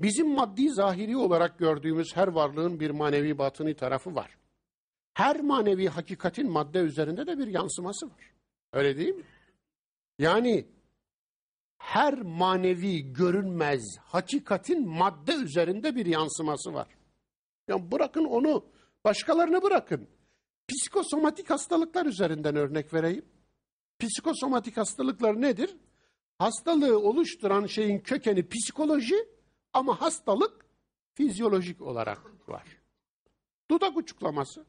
Bizim maddi zahiri olarak gördüğümüz her varlığın bir manevi batını tarafı var. Her manevi hakikatin madde üzerinde de bir yansıması var. Öyle değil mi? Yani her manevi görünmez hakikatin madde üzerinde bir yansıması var. Yani bırakın onu, başkalarını bırakın. Psikosomatik hastalıklar üzerinden örnek vereyim. Psikosomatik hastalıklar nedir? Hastalığı oluşturan şeyin kökeni psikoloji, ama hastalık fizyolojik olarak var. Dudak uçuklaması.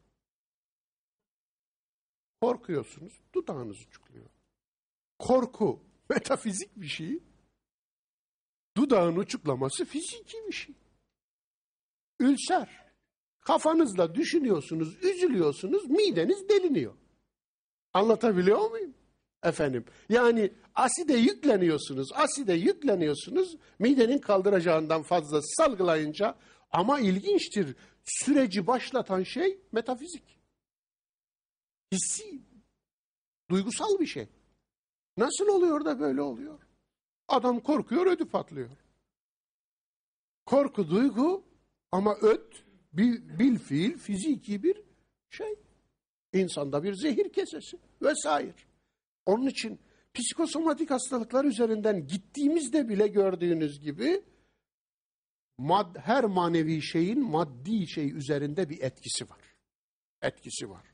Korkuyorsunuz, dudağınız uçukluyor. Korku, metafizik bir şey. Dudağın uçuklaması fiziki bir şey. Ülser. Kafanızla düşünüyorsunuz, üzülüyorsunuz, mideniz deliniyor. Anlatabiliyor muyum? efendim. Yani aside yükleniyorsunuz, aside yükleniyorsunuz. Midenin kaldıracağından fazla salgılayınca ama ilginçtir. Süreci başlatan şey metafizik. Hissi, duygusal bir şey. Nasıl oluyor da böyle oluyor? Adam korkuyor, ödü patlıyor. Korku duygu ama öt bir bil fiil fiziki bir şey. İnsanda bir zehir kesesi vesaire. Onun için psikosomatik hastalıklar üzerinden gittiğimizde bile gördüğünüz gibi mad, her manevi şeyin maddi şey üzerinde bir etkisi var. Etkisi var.